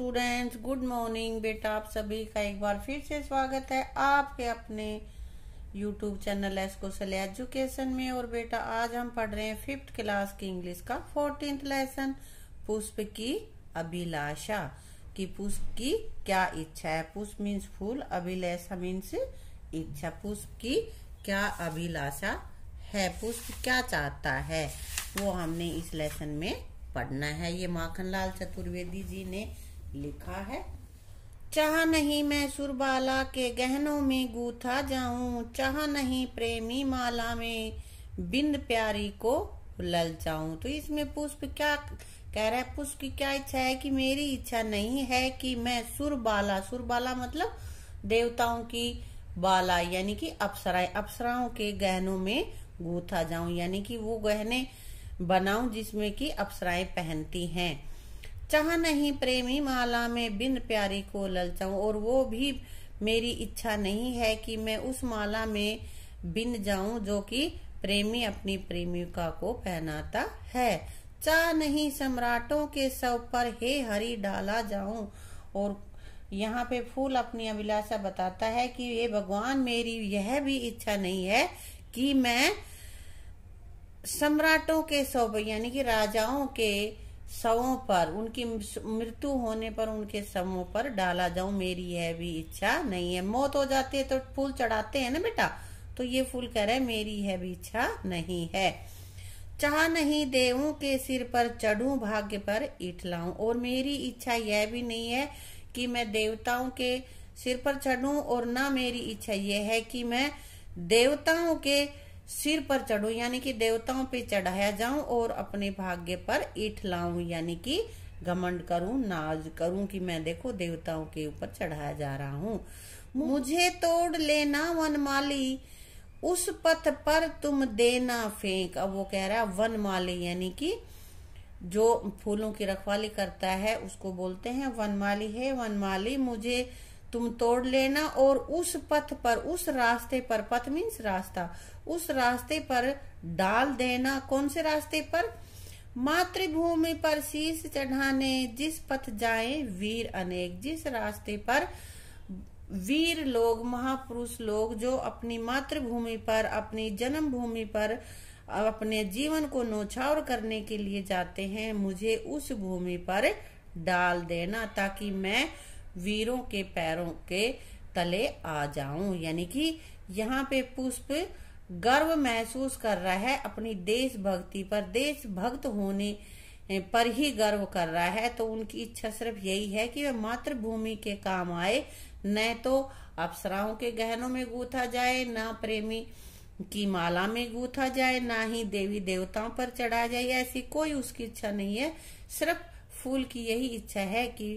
students good morning बेटा आप सभी का एक बार फिर से स्वागत है आपके अपने यूट्यूब चैनल एजुकेशन में और बेटा आज हम पढ़ रहे हैं फिफ्थ क्लास की इंग्लिश का फोर्टीन लेसन पुष्प की अभिलाषा कि पुष्प की क्या इच्छा है पुष्प मीन्स फूल अभिलाषा मीन्स इच्छा पुष्प की क्या अभिलाषा है पुष्प क्या चाहता है वो हमने इस लेसन में पढ़ना है ये माखनलाल चतुर्वेदी जी ने लिखा है चाह नहीं मैं सुरबाला के गहनों में गूथा जाऊं चाह नहीं प्रेमी माला में बिंद प्यारी को लल जाऊं तो इसमें पुष्प क्या कह रहा है पुष्प की क्या इच्छा है कि मेरी इच्छा नहीं है कि मैं सुरबाला सुरबाला मतलब देवताओं की बाला यानी कि अप्सराए अप्सराओं के गहनों में गूथा जाऊं यानी कि वो गहने बनाऊं जिसमें कि अप्सराएं पहनती हैं चाह नहीं प्रेमी माला में बिन प्यारी को ललचाऊं और वो भी मेरी इच्छा नहीं है कि मैं उस माला में बिन जाऊं जो कि प्रेमी अपनी प्रेमिका को पहनाता है चाह नहीं सम्राटों के सब पर हे हरी डाला जाऊं और यहाँ पे फूल अपनी अभिलाषा बताता है कि ये भगवान मेरी यह भी इच्छा नहीं है कि मैं सम्राटों के सौ यानी कि राजाओं के शवों पर उनकी मृत्यु होने पर उनके शवों पर डाला जाऊं मेरी है भी इच्छा नहीं है मौत हो जाती है तो फूल चढ़ाते हैं ना बेटा तो ये फूल कह रहे मेरी है भी इच्छा नहीं है चाह नहीं देवों के सिर पर चढ़ू भाग्य पर इठलाऊं और मेरी इच्छा यह भी नहीं है कि मैं देवताओं के सिर पर चढ़ूं और ना मेरी इच्छा यह है कि मैं देवताओं के सिर पर चढ़ू यानी कि देवताओं पे चढ़ाया जाऊं और अपने भाग्य पर ईठ लाऊं यानी कि घमंड करूं नाज करूं कि मैं देखो देवताओं के ऊपर चढ़ाया जा रहा हूं मुझे तोड़ लेना वनमाली उस पथ पर तुम देना फेंक अब वो कह रहा है वनमाली यानी कि जो फूलों की रखवाली करता है उसको बोलते हैं वनमाली है वनमाली मुझे तुम तोड़ लेना और उस पथ पर उस रास्ते पर पथ मीन्स रास्ता उस रास्ते पर डाल देना कौन से रास्ते पर मातृभूमि पर शीश चढ़ाने जिस पथ जाए वीर अनेक जिस रास्ते पर वीर लोग महापुरुष लोग जो अपनी मातृभूमि पर अपनी जन्मभूमि पर अपने जीवन को नौछावर करने के लिए जाते हैं मुझे उस भूमि पर डाल देना ताकि मैं वीरों के पैरों के तले आ जाऊं यानी कि यहाँ पे पुष्प गर्व महसूस कर रहा है अपनी देशभक्ति पर देशभक्त होने पर ही गर्व कर रहा है तो उनकी इच्छा सिर्फ यही है कि वे मातृभूमि के काम आए न तो अप्सराओं के गहनों में गूथा जाए न प्रेमी की माला में गूथा जाए ना ही देवी देवताओं पर चढ़ा जाए ऐसी कोई उसकी इच्छा नहीं है सिर्फ फूल की यही इच्छा है कि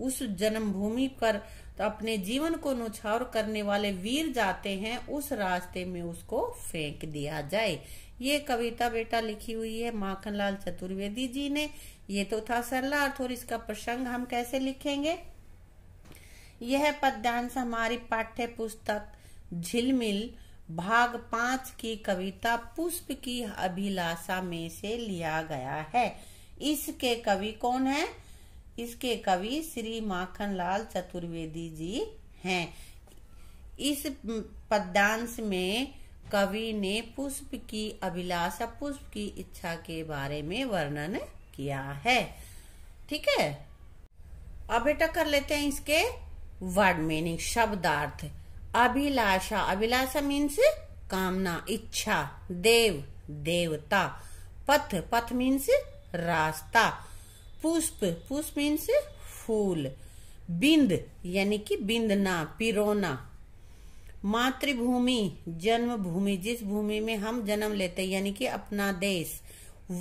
उस जन्मभूमि पर तो अपने जीवन को नुछावर करने वाले वीर जाते हैं उस रास्ते में उसको फेंक दिया जाए ये कविता बेटा लिखी हुई है माखनलाल चतुर्वेदी जी ने ये तो था सरला अर्थ और इसका प्रसंग हम कैसे लिखेंगे यह पद्यांश हमारी पाठ्य पुस्तक झिलमिल भाग पांच की कविता पुष्प की अभिलाषा में से लिया गया है इसके कवि कौन है इसके कवि श्री माखनलाल चतुर्वेदी जी हैं इस पद्यांश में कवि ने पुष्प की अभिलाषा पुष्प की इच्छा के बारे में वर्णन किया है ठीक है अब बेटा कर लेते हैं इसके वर्ड मीनिंग शब्दार्थ अभिलाषा अभिलाषा मीन्स कामना इच्छा देव देवता पथ पथ मीन्स रास्ता पुष्प पुष्प मीन्स फूल बिंद यानी कि बिंदना पिरोना मातृभूमि जन्मभूमि जिस भूमि में हम जन्म लेते हैं यानी कि अपना देश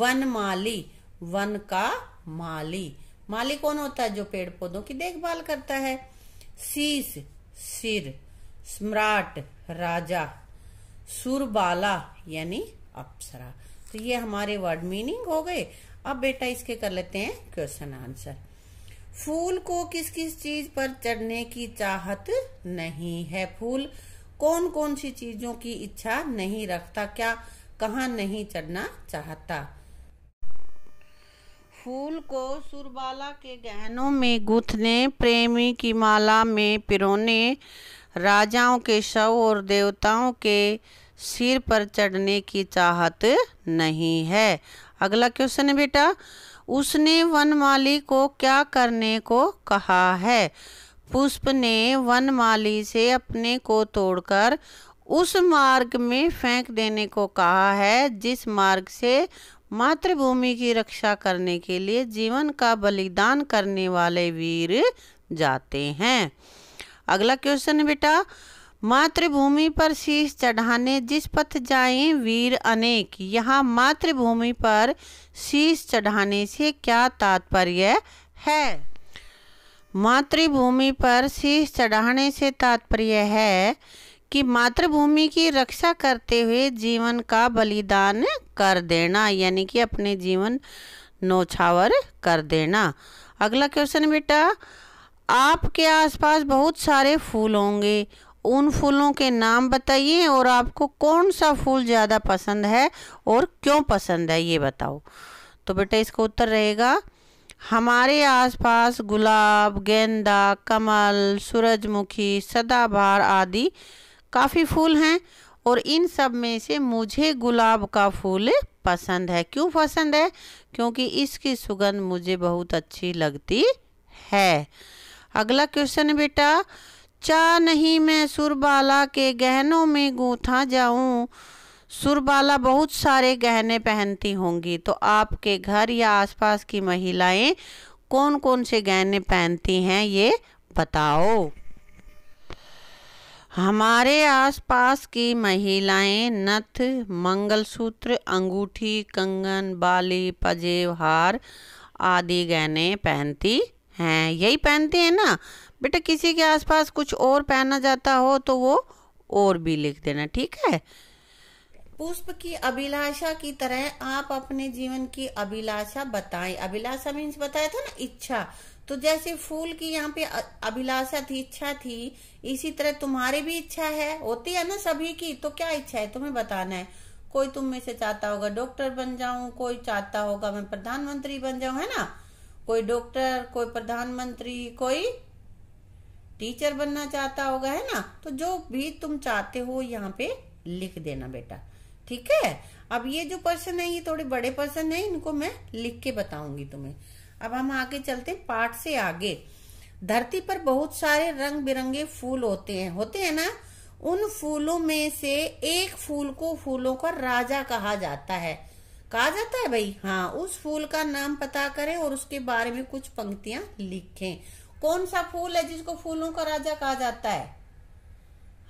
वन माली वन का माली माली कौन होता है जो पेड़ पौधों की देखभाल करता है शीश सिर सम्राट राजा सुरबाला यानी अप्सरा तो ये हमारे वर्ड मीनिंग हो गए अब बेटा इसके कर लेते हैं क्वेश्चन आंसर फूल को किस किस चीज पर चढ़ने की चाहत नहीं है फूल कौन कौन सी चीजों की इच्छा नहीं रखता क्या कहा नहीं चढ़ना चाहता फूल को सुरबाला के गहनों में गुथने प्रेमी की माला में पिरोने राजाओं के शव और देवताओं के सिर पर चढ़ने की चाहत नहीं है अगला क्वेश्चन है बेटा उसने वन माली को क्या करने को कहा है पुष्प ने वन माली से अपने को तोड़कर उस मार्ग में फेंक देने को कहा है जिस मार्ग से मातृभूमि की रक्षा करने के लिए जीवन का बलिदान करने वाले वीर जाते हैं अगला क्वेश्चन है बेटा मातृभूमि पर शीश चढ़ाने जिस पथ जाएं वीर अनेक यहाँ मातृभूमि पर शीश चढ़ाने से क्या तात्पर्य है मातृभूमि पर शीश चढ़ाने से तात्पर्य है कि मातृभूमि की रक्षा करते हुए जीवन का बलिदान कर देना यानी कि अपने जीवन नौछावर कर देना अगला क्वेश्चन बेटा आपके आसपास बहुत सारे फूल होंगे उन फूलों के नाम बताइए और आपको कौन सा फूल ज़्यादा पसंद है और क्यों पसंद है ये बताओ तो बेटा इसका उत्तर रहेगा हमारे आसपास गुलाब गेंदा कमल सूरजमुखी सदाबहार आदि काफ़ी फूल हैं और इन सब में से मुझे गुलाब का फूल पसंद है क्यों पसंद है क्योंकि इसकी सुगंध मुझे बहुत अच्छी लगती है अगला क्वेश्चन बेटा चाह नहीं मैं सुरबाला के गहनों में गूँथा जाऊँ सुरबाला बहुत सारे गहने पहनती होंगी तो आपके घर या आसपास की महिलाएं कौन कौन से गहने पहनती हैं ये बताओ हमारे आसपास की महिलाएं नथ मंगलसूत्र अंगूठी कंगन बाली पजेव हार आदि गहने पहनती हैं यही पहनते हैं ना बेटा किसी के आसपास कुछ और पहना जाता हो तो वो और भी लिख देना ठीक है पुष्प की अभिलाषा की तरह आप अपने जीवन की अभिलाषा बताएं अभिलाषा मीन्स बताया था ना इच्छा तो जैसे फूल की यहाँ पे अभिलाषा थी इच्छा थी इसी तरह तुम्हारी भी इच्छा है होती है ना सभी की तो क्या इच्छा है तुम्हें बताना है कोई तुम में से चाहता होगा डॉक्टर बन जाऊं कोई चाहता होगा मैं प्रधानमंत्री बन जाऊं है ना कोई डॉक्टर कोई प्रधानमंत्री कोई टीचर बनना चाहता होगा है ना तो जो भी तुम चाहते हो यहाँ पे लिख देना बेटा ठीक है अब ये जो पर्सन है ये थोड़े बड़े पर्सन है इनको मैं लिख के बताऊंगी तुम्हें अब हम आगे चलते पाठ से आगे धरती पर बहुत सारे रंग बिरंगे फूल होते हैं होते हैं ना उन फूलों में से एक फूल को फूलों का राजा कहा जाता है कहा जाता है भाई हाँ उस फूल का नाम पता करें और उसके बारे में कुछ पंक्तियां लिखें कौन सा फूल है जिसको फूलों का राजा कहा जाता है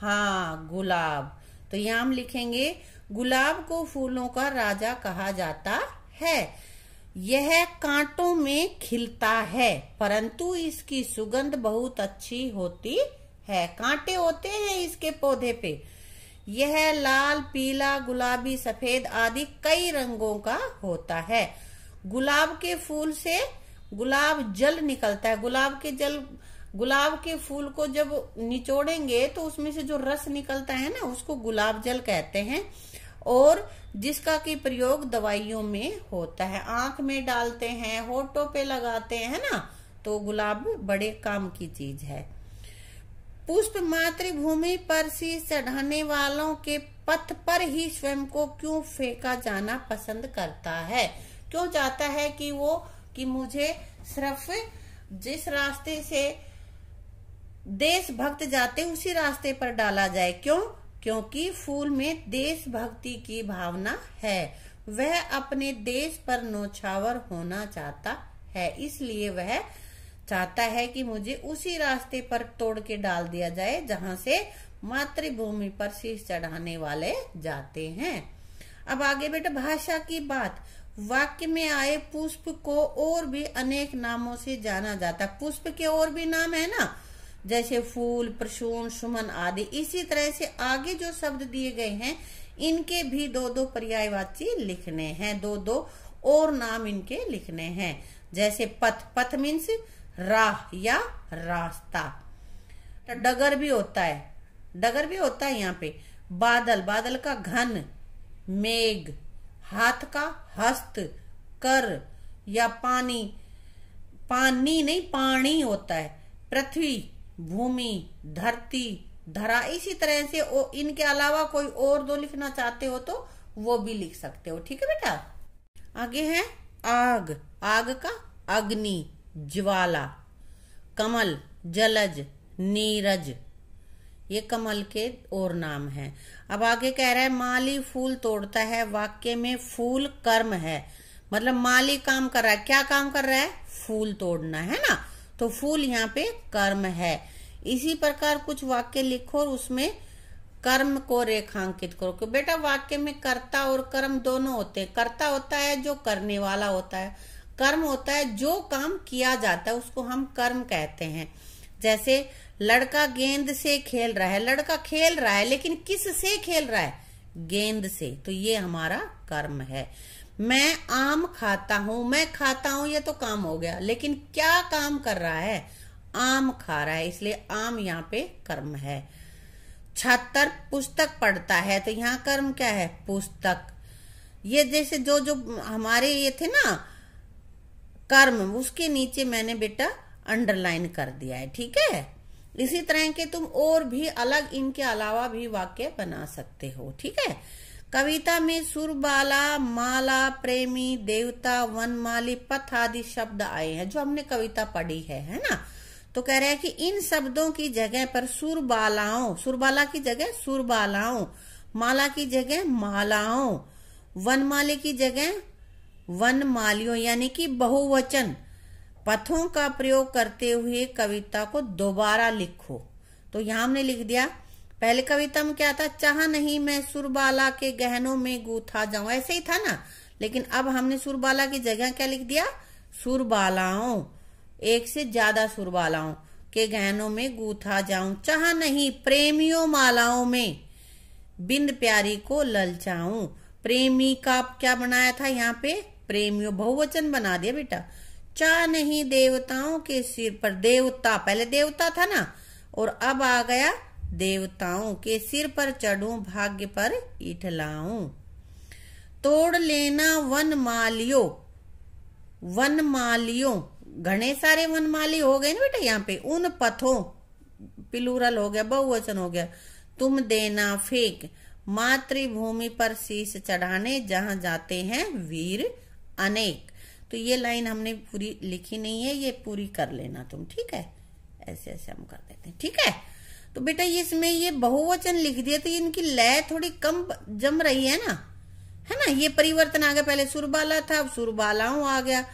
हाँ गुलाब तो यहां हम लिखेंगे गुलाब को फूलों का राजा कहा जाता है यह कांटों में खिलता है परंतु इसकी सुगंध बहुत अच्छी होती है कांटे होते हैं इसके पौधे पे यह लाल पीला गुलाबी सफेद आदि कई रंगों का होता है गुलाब के फूल से गुलाब जल निकलता है गुलाब के जल गुलाब के फूल को जब निचोड़ेंगे तो उसमें से जो रस निकलता है ना उसको गुलाब जल कहते हैं और जिसका की प्रयोग दवाइयों में होता है आंख में डालते हैं होठों पे लगाते हैं ना तो गुलाब बड़े काम की चीज है पुष्प मातृभूमि पर शीश चढ़ाने वालों के पथ पर ही स्वयं को क्यों फेंका जाना पसंद करता है क्यों चाहता है कि वो कि मुझे सिर्फ जिस रास्ते से देशभक्त जाते उसी रास्ते पर डाला जाए क्यों क्योंकि फूल में देशभक्ति की भावना है वह अपने देश पर नौछावर होना चाहता है इसलिए वह चाहता है कि मुझे उसी रास्ते पर तोड़ के डाल दिया जाए जहां से मातृभूमि पर शीश चढ़ाने वाले जाते हैं अब आगे बेटा भाषा की बात वाक्य में आए पुष्प को और भी अनेक नामों से जाना जाता पुष्प के और भी नाम है ना जैसे फूल प्रसून सुमन आदि इसी तरह से आगे जो शब्द दिए गए हैं इनके भी दो दो पर्यायवाची लिखने हैं दो दो और नाम इनके लिखने हैं जैसे पथ पथ मीन्स राह या रास्ता तो डगर भी होता है डगर भी होता है यहाँ पे बादल बादल का घन मेघ हाथ का हस्त कर या पानी पानी नहीं पानी होता है पृथ्वी भूमि धरती धरा इसी तरह से ओ, इनके अलावा कोई और दो लिखना चाहते हो तो वो भी लिख सकते हो ठीक है बेटा आगे है आग आग का अग्नि ज्वाला कमल जलज नीरज ये कमल के और नाम है अब आगे कह रहा है माली फूल तोड़ता है वाक्य में फूल कर्म है मतलब माली काम कर रहा है क्या काम कर रहा है फूल तोड़ना है ना तो फूल यहाँ पे कर्म है इसी प्रकार कुछ वाक्य लिखो और उसमें कर्म को रेखांकित करो कि बेटा वाक्य में कर्ता और कर्म दोनों होते हैं कर्ता होता है जो करने वाला होता है कर्म होता है जो काम किया जाता है उसको हम कर्म कहते हैं जैसे लड़का गेंद से खेल रहा है लड़का खेल रहा है लेकिन किस से खेल रहा है गेंद से तो ये हमारा कर्म है मैं आम खाता हूं मैं खाता हूं ये तो काम हो गया लेकिन क्या काम कर रहा है आम खा रहा है इसलिए आम यहाँ पे कर्म है छात्र पुस्तक पढ़ता है तो यहाँ कर्म क्या है पुस्तक ये जैसे जो जो हमारे ये थे ना कर्म उसके नीचे मैंने बेटा अंडरलाइन कर दिया है ठीक है इसी तरह के तुम और भी अलग इनके अलावा भी वाक्य बना सकते हो ठीक है कविता में सुरबाला माला प्रेमी देवता वनमाली पथ आदि शब्द आए हैं जो हमने कविता पढ़ी है है ना तो कह रहे हैं कि इन शब्दों की जगह पर सुरबालाओं सुरबाला की जगह सुरबालाओं माला की जगह मालाओं वनमाली की जगह वन मालियों यानी कि बहुवचन पथों का प्रयोग करते हुए कविता को दोबारा लिखो तो यहां हमने लिख दिया पहले कविता में क्या था चाह नहीं मैं सुरबाला के गहनों में गूथा जाऊं ऐसे ही था ना लेकिन अब हमने सुरबाला की जगह क्या लिख दिया सुरबालाओं एक से ज्यादा सुरबालाओं के गहनों में गूथा जाऊं चाह नहीं प्रेमियों मालाओं में बिंद प्यारी को ललचाऊं प्रेमी का क्या बनाया था यहाँ पे प्रेमियों बहुवचन बना दिया बेटा चा नहीं देवताओं के सिर पर देवता पहले देवता था ना और अब आ गया देवताओं के सिर पर चढ़ू भाग्य पर इठलाऊं तोड़ लेना वन मालियो वन मालियो घने सारे वन माली हो गए ना बेटा यहाँ पे उन पथों पिलूरल हो गया बहुवचन हो गया तुम देना फेंक मातृभूमि पर शीश चढ़ाने जहां जाते हैं वीर अनेक तो ये लाइन हमने पूरी लिखी नहीं है ये पूरी कर लेना तुम ठीक है ऐसे ऐसे हम कर देते हैं ठीक है तो बेटा ये इसमें ये बहुवचन लिख दिया तो इनकी लय थोड़ी कम जम रही है ना है ना ये परिवर्तन आ गया पहले सुरबाला था अब सुरबालाओं आ गया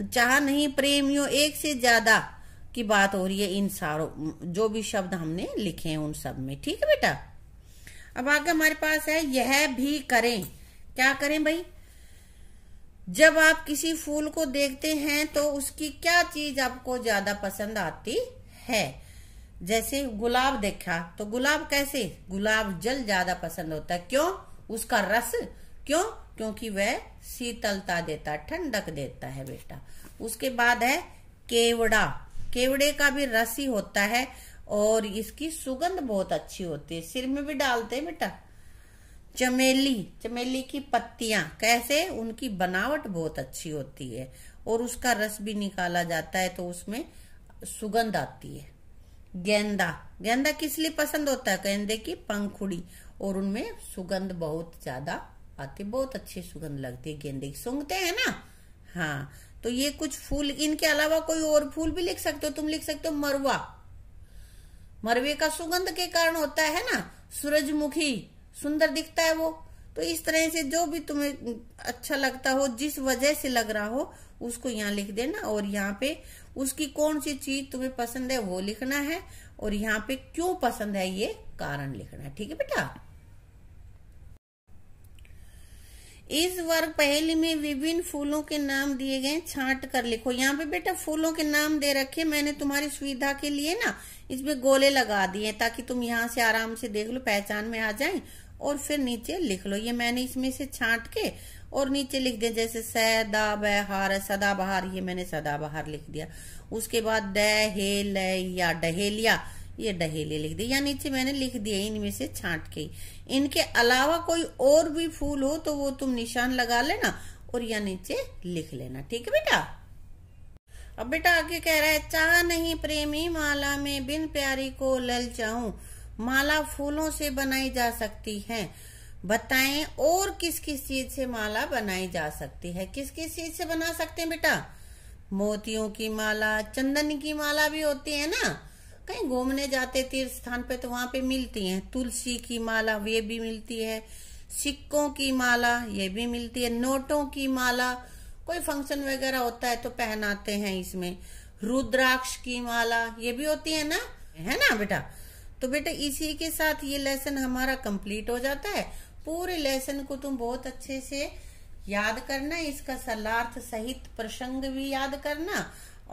चाह नहीं प्रेमियों एक से ज्यादा की बात हो रही है इन सारों जो भी शब्द हमने लिखे हैं उन सब में ठीक है बेटा अब आगे हमारे पास है यह भी करें क्या करें भाई जब आप किसी फूल को देखते हैं तो उसकी क्या चीज आपको ज्यादा पसंद आती है जैसे गुलाब देखा तो गुलाब कैसे गुलाब जल ज्यादा पसंद होता है क्यों उसका रस क्यों क्योंकि वह शीतलता देता ठंडक देता है बेटा उसके बाद है केवड़ा केवड़े का भी रस ही होता है और इसकी सुगंध बहुत अच्छी होती है सिर में भी डालते हैं बेटा चमेली चमेली की पत्तियां कैसे उनकी बनावट बहुत अच्छी होती है और उसका रस भी निकाला जाता है तो उसमें सुगंध आती है गेंदा गेंदा किस लिए पसंद होता है गेंदे की पंखुड़ी और उनमें सुगंध बहुत ज्यादा आती बहुत अच्छी सुगंध लगती है गेंदे की सूंघते हैं ना हाँ तो ये कुछ फूल इनके अलावा कोई और फूल भी लिख सकते हो तुम लिख सकते हो मरवा मरवे का सुगंध के कारण होता है ना सूरजमुखी सुंदर दिखता है वो तो इस तरह से जो भी तुम्हें अच्छा लगता हो जिस वजह से लग रहा हो उसको यहाँ लिख देना और यहाँ पे उसकी कौन सी चीज तुम्हें पसंद है वो लिखना है और यहाँ पे क्यों पसंद है ये कारण लिखना है ठीक है बेटा इस वर्ग पहली में विभिन्न फूलों के नाम दिए गए छांट कर लिखो यहाँ पे बेटा फूलों के नाम दे रखे मैंने तुम्हारी सुविधा के लिए ना इसमें गोले लगा दिए ताकि तुम यहाँ से आराम से देख लो पहचान में आ जाए और फिर नीचे लिख लो ये मैंने इसमें से छांट के और नीचे लिख दिया जैसे सदा बहार ये मैंने बहार लिख दिया उसके बाद डहेल डहेलिया ये डहेलिया लिख दी या नीचे मैंने लिख दिया इनमें से छांट के इनके अलावा कोई और भी फूल हो तो वो तुम निशान लगा लेना और या नीचे लिख लेना ठीक है बेटा अब बेटा आगे कह रहा है चाह नहीं प्रेमी माला में बिन प्यारी को लल चाहूं माला फूलों से बनाई जा सकती है बताएं और किस किस चीज से माला बनाई जा सकती है किस किस चीज से बना सकते हैं बेटा मोतियों की माला चंदन की माला भी होती है ना कहीं घूमने जाते तीर्थ स्थान पे तो वहां पे मिलती हैं तुलसी की माला ये भी मिलती है सिक्कों की माला ये भी मिलती है नोटों की माला कोई फंक्शन वगैरह होता है तो पहनाते हैं इसमें रुद्राक्ष की माला ये भी होती है ना है ना बेटा तो बेटा इसी के साथ ये लेसन हमारा कंप्लीट हो जाता है पूरे लेसन को तुम बहुत अच्छे से याद करना इसका सलार्थ सहित प्रसंग भी याद करना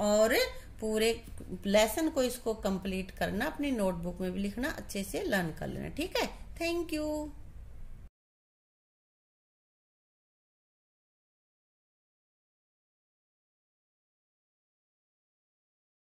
और पूरे लेसन को इसको कंप्लीट करना अपनी नोटबुक में भी लिखना अच्छे से लर्न कर लेना ठीक है थैंक यू